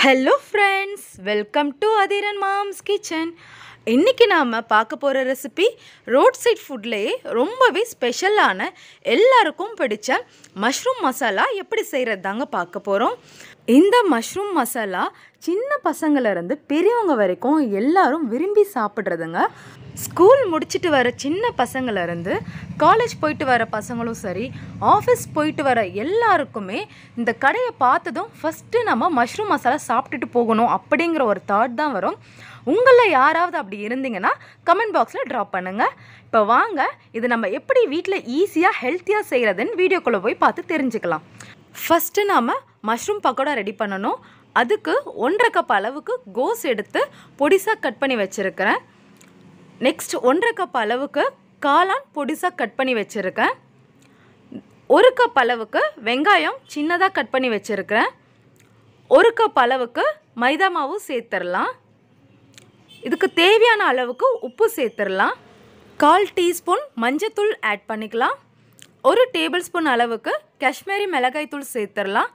hello friends welcome to Athiran mom's kitchen இன்றைக்கி நாம் பார்க்க போகிற ரெசிபி ரோட் சைட் ஃபுட்லேயே ரொம்பவே ஸ்பெஷலான எல்லாருக்கும் பிடிச்ச மஷ்ரூம் மசாலா எப்படி செய்கிறது தாங்க பார்க்க போகிறோம் இந்த மஷ்ரூம் மசாலா சின்ன பசங்கள்லேருந்து பெரியவங்க வரைக்கும் எல்லாரும் விரும்பி சாப்பிட்றதுங்க ஸ்கூல் முடிச்சுட்டு வர சின்ன பசங்கள்லேருந்து காலேஜ் போயிட்டு வர பசங்களும் சரி ஆஃபீஸ் போயிட்டு வர எல்லாருக்குமே இந்த கடையை பார்த்ததும் ஃபஸ்ட்டு நம்ம மஷ்ரூம் மசாலா சாப்பிட்டுட்டு போகணும் அப்படிங்கிற ஒரு தாட் தான் வரும் உங்களில் யாராவது அப்படி இருந்தீங்கன்னா கமெண்ட் பாக்ஸில் ட்ராப் பண்ணுங்கள் இப்போ வாங்க இது நம்ம எப்படி வீட்டில் ஈஸியாக ஹெல்த்தியாக செய்கிறதுன்னு வீடியோக்குள்ளே போய் பார்த்து தெரிஞ்சுக்கலாம் ஃபஸ்ட்டு நாம் மஷ்ரூம் பக்கோடா ரெடி பண்ணணும் அதுக்கு ஒன்றரை கப் அளவுக்கு கோஸ் எடுத்து பொடிசாக கட் பண்ணி வச்சுருக்கிறேன் நெக்ஸ்ட் ஒன்றரை கப் அளவுக்கு காளான் பொடிசாக கட் பண்ணி வச்சுருக்கேன் ஒரு கப் அளவுக்கு வெங்காயம் சின்னதாக கட் பண்ணி வச்சுருக்கிறேன் ஒரு கப் அளவுக்கு மைதா மாவு சேர்த்துடலாம் இதுக்கு தேவையான அளவுக்கு உப்பு சேர்த்துடலாம் கால் டீஸ்பூன் மஞ்சத்தூள் ஆட் பண்ணிக்கலாம் ஒரு டேபிள் ஸ்பூன் அளவுக்கு காஷ்மீரி மிளகாய் தூள் சேர்த்துடலாம்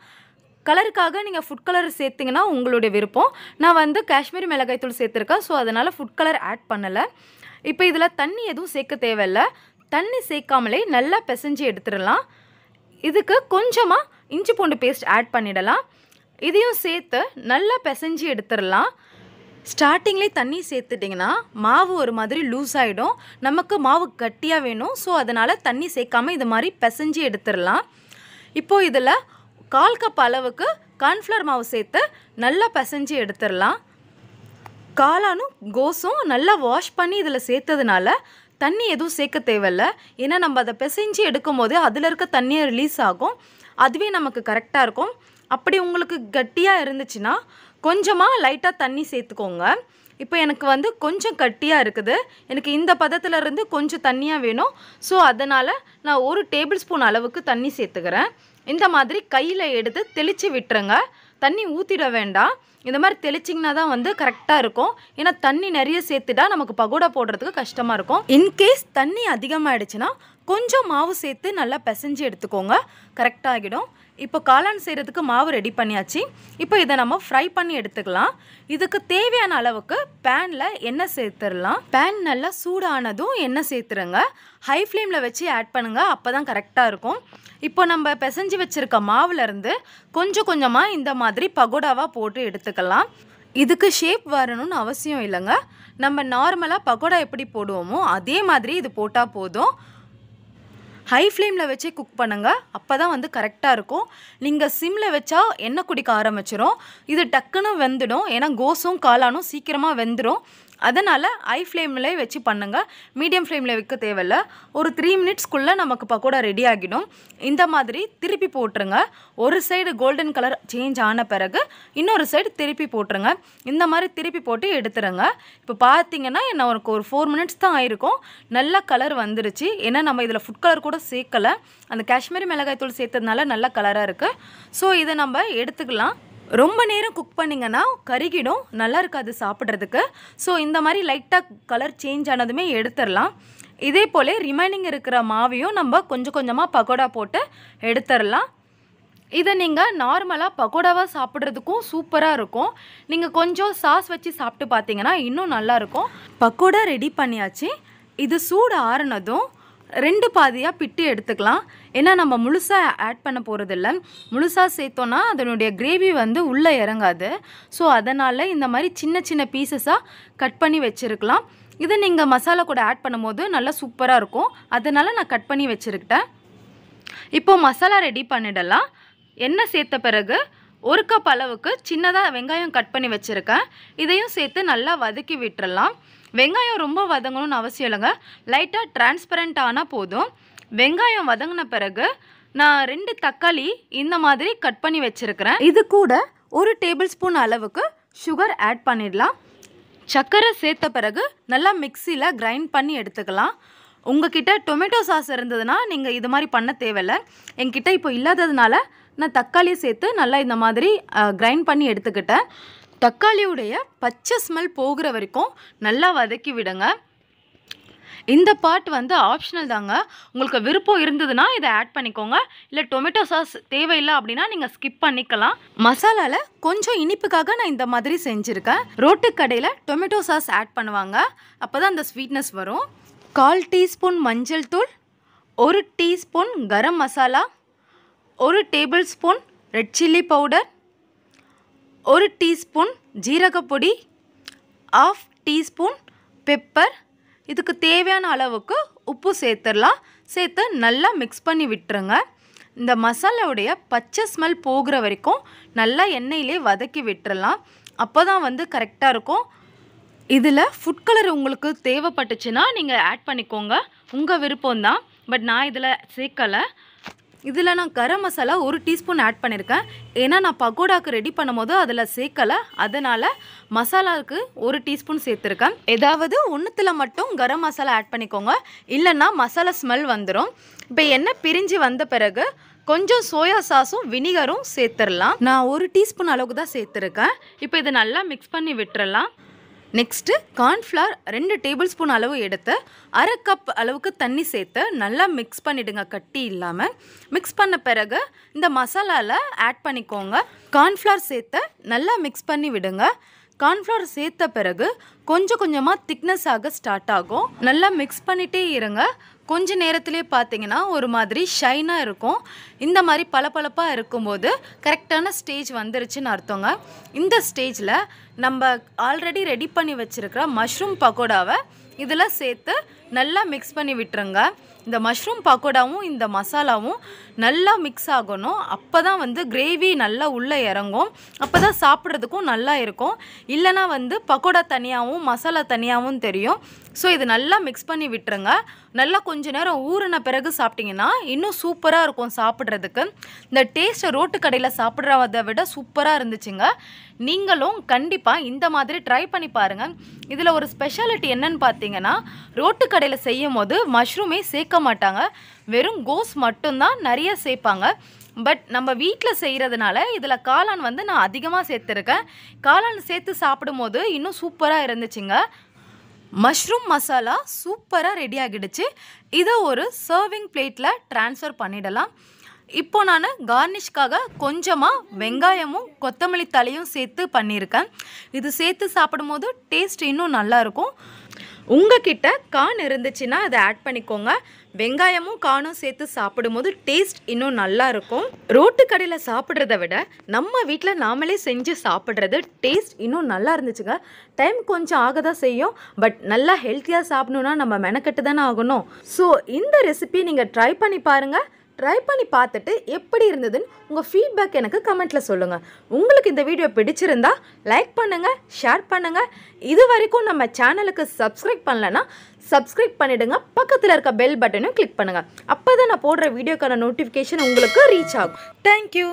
கலருக்காக நீங்கள் ஃபுட் கலர் சேர்த்திங்கன்னா உங்களுடைய விருப்பம் நான் வந்து காஷ்மீரி மிளகாய் தூள் சேர்த்துருக்கேன் ஸோ அதனால் ஃபுட் கலர் ஆட் பண்ணலை இப்போ இதில் தண்ணி எதுவும் சேர்க்க தேவையில்லை தண்ணி சேர்க்காமலே நல்லா பிசைஞ்சு எடுத்துடலாம் இதுக்கு கொஞ்சமாக இஞ்சி பூண்டு பேஸ்ட் ஆட் பண்ணிடலாம் இதையும் சேர்த்து நல்லா பிசைஞ்சு எடுத்துடலாம் ஸ்டார்டிங்லேயே தண்ணி சேர்த்துட்டிங்கன்னா மாவு ஒரு மாதிரி லூஸ் ஆகிடும் நமக்கு மாவு கட்டியாக வேணும் ஸோ அதனால் தண்ணி சேர்க்காமல் இது மாதிரி பிசைஞ்சு எடுத்துடலாம் இப்போது இதில் கால் கப் அளவுக்கு கார்ன்ஃப்ளவர் மாவு சேர்த்து நல்லா பிசைஞ்சு எடுத்துடலாம் காளானும் கோஸும் நல்லா வாஷ் பண்ணி இதில் சேர்த்ததுனால தண்ணி எதுவும் சேர்க்க தேவையில்ல ஏன்னா நம்ம அதை பிசைஞ்சு எடுக்கும் போது அதில் இருக்க தண்ணியை ரிலீஸ் ஆகும் அதுவே நமக்கு கரெக்டாக இருக்கும் அப்படி உங்களுக்கு கட்டியாக இருந்துச்சுன்னா கொஞ்சமாக லைட்டாக தண்ணி சேர்த்துக்கோங்க இப்போ எனக்கு வந்து கொஞ்சம் கட்டியாக இருக்குது எனக்கு இந்த பதத்தில் இருந்து கொஞ்சம் தண்ணியாக வேணும் ஸோ அதனால் நான் ஒரு டேபிள் ஸ்பூன் அளவுக்கு தண்ணி சேர்த்துக்கிறேன் இந்த மாதிரி கையில் எடுத்து தெளித்து விட்டுருங்க தண்ணி ஊற்றிட வேண்டாம் இந்த மாதிரி தெளிச்சிங்கன்னா தான் வந்து கரெக்டாக இருக்கும் ஏன்னா தண்ணி நிறைய சேர்த்துட்டா நமக்கு பகோடா போடுறதுக்கு கஷ்டமாக இருக்கும் இன்கேஸ் தண்ணி அதிகமாகிடுச்சுன்னா கொஞ்சம் மாவு சேர்த்து நல்லா பிசைஞ்சு எடுத்துக்கோங்க ஆகிடும் இப்போ காளான் செய்கிறதுக்கு மாவு ரெடி பண்ணியாச்சு இப்போ இதை நம்ம ஃப்ரை பண்ணி எடுத்துக்கலாம் இதுக்கு தேவையான அளவுக்கு பேனில் எண்ணெய் சேர்த்துடலாம் பேன் நல்லா சூடானதும் எண்ணெய் சேர்த்துருங்க ஹை ஃப்ளேமில் வச்சு ஆட் பண்ணுங்கள் அப்போ தான் கரெக்டாக இருக்கும் இப்போ நம்ம பிசைஞ்சு வச்சுருக்க மாவுலேருந்து கொஞ்சம் கொஞ்சமாக இந்த மாதிரி பகோடாவாக போட்டு எடுத்துக்கலாம் இதுக்கு ஷேப் வரணும்னு அவசியம் இல்லைங்க நம்ம நார்மலாக பகோடா எப்படி போடுவோமோ அதே மாதிரி இது போட்டால் போதும் ஹை ஃப்ளேமில் வச்சே குக் பண்ணுங்கள் அப்போ தான் வந்து கரெக்டாக இருக்கும் நீங்கள் சிம்மில் வச்சா எண்ணெய் குடிக்க ஆரம்பிச்சிடும் இது டக்குன்னு வெந்துடும் ஏன்னா கோஸும் காளானும் சீக்கிரமாக வெந்துடும் அதனால் ஐ ஃப்ளேமில் வச்சு பண்ணுங்கள் மீடியம் ஃப்ளேமில் வைக்க தேவையில்ல ஒரு த்ரீ மினிட்ஸ்க்குள்ளே நமக்கு பக்கோடா ரெடி ஆகிடும் இந்த மாதிரி திருப்பி போட்டுருங்க ஒரு சைடு கோல்டன் கலர் சேஞ்ச் ஆன பிறகு இன்னொரு சைடு திருப்பி போட்டுருங்க இந்த மாதிரி திருப்பி போட்டு எடுத்துருங்க இப்போ பார்த்தீங்கன்னா என்ன உனக்கு ஒரு ஃபோர் மினிட்ஸ் தான் ஆயிருக்கும் நல்ல கலர் வந்துருச்சு ஏன்னா நம்ம இதில் ஃபுட் கலர் கூட சேர்க்கலை அந்த காஷ்மீரி மிளகாய் தூள் சேர்த்ததுனால நல்ல கலராக இருக்குது ஸோ இதை நம்ம எடுத்துக்கலாம் ரொம்ப நேரம் குக் பண்ணிங்கன்னா கருகிடும் நல்லா இருக்காது சாப்பிட்றதுக்கு ஸோ இந்த மாதிரி லைட்டாக கலர் சேஞ்ச் ஆனதுமே எடுத்துடலாம் இதே போல் ரிமைனிங் இருக்கிற மாவையும் நம்ம கொஞ்சம் கொஞ்சமாக பக்கோடா போட்டு எடுத்துடலாம் இதை நீங்கள் நார்மலாக பக்கோடாவாக சாப்பிட்றதுக்கும் சூப்பராக இருக்கும் நீங்கள் கொஞ்சம் சாஸ் வச்சு சாப்பிட்டு பார்த்தீங்கன்னா இன்னும் நல்லாயிருக்கும் பக்கோடா ரெடி பண்ணியாச்சு இது சூடு ஆறுனதும் ரெண்டு பாதியாக பிட்டு எடுத்துக்கலாம் ஏன்னா நம்ம முழுசாக ஆட் பண்ண போகிறதில்ல முழுசாக சேர்த்தோன்னா அதனுடைய கிரேவி வந்து உள்ளே இறங்காது ஸோ அதனால் இந்த மாதிரி சின்ன சின்ன பீசஸாக கட் பண்ணி வச்சுருக்கலாம் இதை நீங்கள் மசாலா கூட ஆட் பண்ணும்போது நல்லா சூப்பராக இருக்கும் அதனால் நான் கட் பண்ணி வச்சுருக்கிட்டேன் இப்போது மசாலா ரெடி பண்ணிடலாம் எண்ணெய் சேர்த்த பிறகு ஒரு கப் அளவுக்கு சின்னதாக வெங்காயம் கட் பண்ணி வச்சுருக்கேன் இதையும் சேர்த்து நல்லா வதக்கி விட்டுறலாம் வெங்காயம் ரொம்ப வதங்கணும்னு அவசியம் இல்லைங்க லைட்டாக டிரான்ஸ்பரண்ட் ஆனால் போதும் வெங்காயம் வதங்கின பிறகு நான் ரெண்டு தக்காளி இந்த மாதிரி கட் பண்ணி வச்சுருக்கிறேன் இது கூட ஒரு டேபிள் ஸ்பூன் அளவுக்கு சுகர் ஆட் பண்ணிடலாம் சர்க்கரை சேர்த்த பிறகு நல்லா மிக்சியில் கிரைண்ட் பண்ணி எடுத்துக்கலாம் உங்ககிட்ட டொமேட்டோ சாஸ் இருந்ததுன்னா நீங்கள் இது மாதிரி பண்ண தேவையில்ல என்கிட்ட இப்போ இல்லாததுனால நான் தக்காளியை சேர்த்து நல்லா இந்த மாதிரி கிரைண்ட் பண்ணி எடுத்துக்கிட்டேன் தக்காளியுடைய பச்சை ஸ்மெல் போகிற வரைக்கும் நல்லா வதக்கி விடுங்க இந்த பார்ட் வந்து ஆப்ஷனல் தாங்க உங்களுக்கு விருப்பம் இருந்ததுன்னா இதை ஆட் பண்ணிக்கோங்க இல்லை டொமேட்டோ சாஸ் தேவையில்லை அப்படின்னா நீங்கள் ஸ்கிப் பண்ணிக்கலாம் மசாலாவில் கொஞ்சம் இனிப்புக்காக நான் இந்த மாதிரி செஞ்சுருக்கேன் ரோட்டு கடையில் டொமேட்டோ சாஸ் ஆட் பண்ணுவாங்க அப்போ தான் அந்த ஸ்வீட்னஸ் வரும் கால் டீஸ்பூன் மஞ்சள் தூள் ஒரு டீஸ்பூன் கரம் மசாலா ஒரு tablespoon red chilli powder ஒரு டீஸ்பூன் ஜீரகப்பொடி ஆஃப் டீஸ்பூன் பெப்பர் இதுக்கு தேவையான அளவுக்கு உப்பு சேர்த்துடலாம் சேர்த்து நல்லா மிக்ஸ் பண்ணி விட்டுருங்க இந்த மசாலாவுடைய பச்சை ஸ்மெல் போகிற வரைக்கும் நல்லா எண்ணெயிலே வதக்கி விட்டுறலாம் அப்போ தான் வந்து கரெக்டாக இருக்கும் இதில் ஃபுட் கலர் உங்களுக்கு தேவைப்பட்டுச்சுன்னா நீங்கள் ஆட் பண்ணிக்கோங்க உங்கள் விருப்பம் தான் பட் நான் இதில் சேர்க்கலை இதில் நான் கரம் மசாலா ஒரு டீஸ்பூன் ஆட் பண்ணியிருக்கேன் ஏன்னா நான் பகோடாவுக்கு ரெடி பண்ணும்போது அதில் சேர்க்கலை அதனால் மசாலாவுக்கு ஒரு டீஸ்பூன் சேர்த்துருக்கேன் ஏதாவது ஒன்றுத்தில் மட்டும் கரம் மசாலா ஆட் பண்ணிக்கோங்க இல்லைன்னா மசாலா ஸ்மெல் வந்துடும் இப்போ எண்ணெய் பிரிஞ்சு வந்த பிறகு கொஞ்சம் சோயா சாஸும் வினிகரும் சேர்த்துடலாம் நான் ஒரு டீஸ்பூன் அளவுக்கு தான் சேர்த்துருக்கேன் இப்போ இதை நல்லா மிக்ஸ் பண்ணி விட்டுறலாம் நெக்ஸ்ட்டு கார்ன்ஃப்ளார் ரெண்டு டேபிள் ஸ்பூன் அளவு எடுத்து அரை கப் அளவுக்கு தண்ணி சேர்த்து நல்லா மிக்ஸ் பண்ணிவிடுங்க கட்டி இல்லாமல் மிக்ஸ் பண்ண பிறகு இந்த மசாலாவில் ஆட் பண்ணிக்கோங்க கார்ன்ஃப்ளார் சேர்த்து நல்லா மிக்ஸ் பண்ணி விடுங்க கார்ன்ஃப்ளவர் சேர்த்த பிறகு கொஞ்சம் கொஞ்சமாக திக்னஸ் ஆக ஸ்டார்ட் ஆகும் நல்லா மிக்ஸ் பண்ணிகிட்டே இருங்க கொஞ்ச நேரத்திலே பார்த்தீங்கன்னா ஒரு மாதிரி ஷைனாக இருக்கும் இந்த மாதிரி பளபளப்பாக இருக்கும்போது கரெக்டான ஸ்டேஜ் வந்துருச்சுன்னு அர்த்தங்க இந்த ஸ்டேஜில் நம்ம ஆல்ரெடி ரெடி பண்ணி வச்சுருக்கிற மஷ்ரூம் பக்கோடாவை இதில் சேர்த்து நல்லா மிக்ஸ் பண்ணி விட்டுருங்க இந்த மஷ்ரூம் பக்கோடாவும் இந்த மசாலாவும் நல்லா மிக்ஸ் ஆகணும் அப்போ தான் வந்து கிரேவி நல்லா உள்ளே இறங்கும் அப்போ தான் சாப்பிட்றதுக்கும் நல்லா இருக்கும் இல்லைனா வந்து பக்கோடா தனியாகவும் மசாலா தனியாகவும் தெரியும் ஸோ இது நல்லா மிக்ஸ் பண்ணி விட்டுருங்க நல்லா கொஞ்ச நேரம் ஊறின பிறகு சாப்பிட்டிங்கன்னா இன்னும் சூப்பராக இருக்கும் சாப்பிட்றதுக்கு இந்த டேஸ்ட்டை ரோட்டு கடையில் சாப்பிட்றத விட சூப்பராக இருந்துச்சுங்க நீங்களும் கண்டிப்பாக இந்த மாதிரி ட்ரை பண்ணி பாருங்கள் இதில் ஒரு ஸ்பெஷாலிட்டி என்னன்னு பார்த்தீங்கன்னா ரோட்டு கடையில் செய்யும் போது மஷ்ரூமே சேர்க்க மாட்டாங்க வெறும் கோஸ் மட்டும்தான் நிறைய சேர்ப்பாங்க பட் நம்ம வீட்டில் செய்கிறதுனால இதில் காளான் வந்து நான் அதிகமாக சேர்த்துருக்கேன் காளான் சேர்த்து சாப்பிடும்போது இன்னும் சூப்பராக இருந்துச்சுங்க மஷ்ரூம் மசாலா சூப்பராக ரெடி ஆகிடுச்சு இதை ஒரு சர்விங் பிளேட்டில் ட்ரான்ஸ்ஃபர் பண்ணிடலாம் இப்போ நான் கார்னிஷ்காக கொஞ்சமாக வெங்காயமும் கொத்தமல்லி தலையும் சேர்த்து பண்ணியிருக்கேன் இது சேர்த்து சாப்பிடும்போது டேஸ்ட் இன்னும் நல்லாயிருக்கும் உங்கள் கிட்ட கான் இருந்துச்சுன்னா அதை ஆட் பண்ணிக்கோங்க வெங்காயமும் காணும் சேர்த்து சாப்பிடும்போது டேஸ்ட் இன்னும் நல்லா இருக்கும் ரோட்டு கடையில் சாப்பிட்றத விட நம்ம வீட்டில் நாமளே செஞ்சு சாப்பிட்றது டேஸ்ட் இன்னும் நல்லா இருந்துச்சுங்க டைம் கொஞ்சம் ஆக தான் செய்யும் பட் நல்லா ஹெல்த்தியாக சாப்பிடணுன்னா நம்ம மெனக்கட்டு தானே ஆகணும் ஸோ இந்த ரெசிபி நீங்கள் ட்ரை பண்ணி பாருங்கள் ட்ரை பண்ணி பார்த்துட்டு எப்படி இருந்ததுன்னு உங்கள் ஃபீட்பேக் எனக்கு கமெண்ட்டில் சொல்லுங்கள் உங்களுக்கு இந்த வீடியோ பிடிச்சிருந்தா லைக் பண்ணுங்கள் ஷேர் பண்ணுங்கள் இது வரைக்கும் நம்ம சேனலுக்கு சப்ஸ்கிரைப் பண்ணலன்னா சப்ஸ்கிரைப் பண்ணிவிடுங்க பக்கத்தில் இருக்க பெல் பட்டனையும் கிளிக் பண்ணுங்கள் அப்போ தான் நான் போடுற வீடியோக்கான நோட்டிஃபிகேஷன் உங்களுக்கு ரீச் ஆகும் தேங்க்யூ